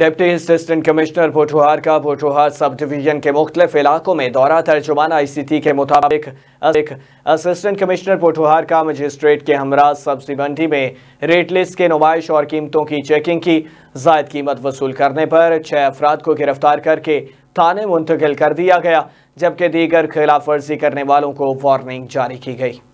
deputy assistant commissioner भोटोहार का भोटोहार sub division के मुख्तलिफ इलाकों में दौरा तर्जुमान आई सी टी के मुताबिक असिस्टेंट कमिश्नर भोटोहार का मजिस्ट्रेट के हमरा सब्जी मंडी में रेट लिस्ट के नुमाइश और कीमतों की चेकिंग की जायद कीमत वसूल करने पर छः अफराद को गिरफ्तार करके थाने मुंतकिल कर दिया गया जबकि दीगर खिलाफ वर्जी करने वालों को वार्निंग जारी की गई